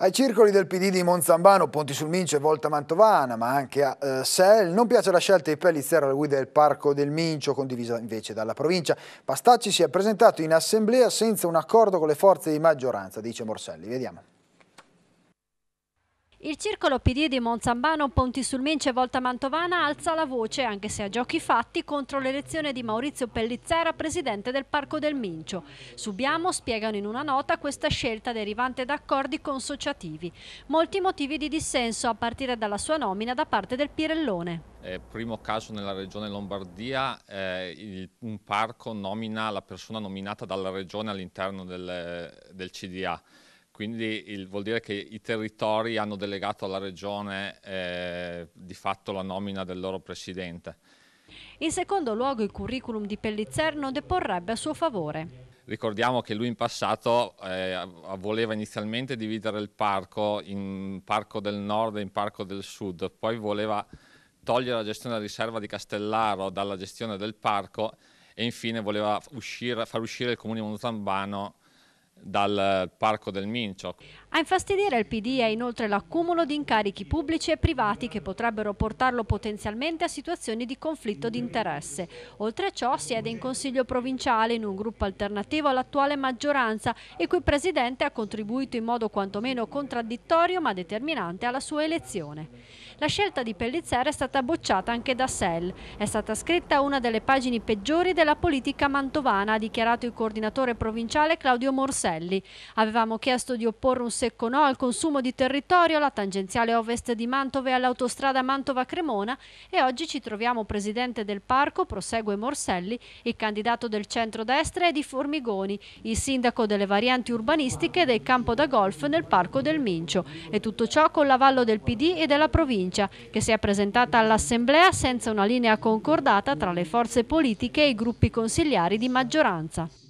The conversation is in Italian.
Ai circoli del PD di Monzambano, Ponti sul Mincio e Volta Mantovana, ma anche a eh, Sel, non piace la scelta di Pellizzera alla guida del Parco del Mincio, condivisa invece dalla provincia. Pastacci si è presentato in assemblea senza un accordo con le forze di maggioranza, dice Morselli. Vediamo. Il circolo PD di Monzambano Ponti sul Mince Volta Mantovana alza la voce, anche se a giochi fatti, contro l'elezione di Maurizio Pellizzera, presidente del Parco del Mincio. Subiamo, spiegano in una nota, questa scelta derivante da accordi consociativi. Molti motivi di dissenso, a partire dalla sua nomina da parte del Pirellone. Eh, primo caso nella regione Lombardia, eh, il, un parco nomina la persona nominata dalla regione all'interno del, del CDA. Quindi il, vuol dire che i territori hanno delegato alla regione eh, di fatto la nomina del loro presidente. In secondo luogo il curriculum di Pellizzerno deporrebbe a suo favore. Ricordiamo che lui in passato eh, voleva inizialmente dividere il parco in parco del nord e in parco del sud, poi voleva togliere la gestione della riserva di Castellaro dalla gestione del parco e infine voleva uscire, far uscire il comune di montalbano dal parco del Mincio. A infastidire il PD è inoltre l'accumulo di incarichi pubblici e privati che potrebbero portarlo potenzialmente a situazioni di conflitto di interesse. Oltre a ciò siede in consiglio provinciale in un gruppo alternativo all'attuale maggioranza e cui presidente ha contribuito in modo quantomeno contraddittorio ma determinante alla sua elezione. La scelta di Pellizzera è stata bocciata anche da Sell. È stata scritta una delle pagine peggiori della politica mantovana, ha dichiarato il coordinatore provinciale Claudio Morselli. Avevamo chiesto di opporre un secco no al consumo di territorio, alla tangenziale ovest di Mantova e all'autostrada Mantova-Cremona e oggi ci troviamo presidente del parco, prosegue Morselli, il candidato del centro-destra e di Formigoni, il sindaco delle varianti urbanistiche del campo da golf nel parco del Mincio. E tutto ciò con l'avallo del PD e della provincia provincia, che si è presentata all'Assemblea senza una linea concordata tra le forze politiche e i gruppi consigliari di maggioranza.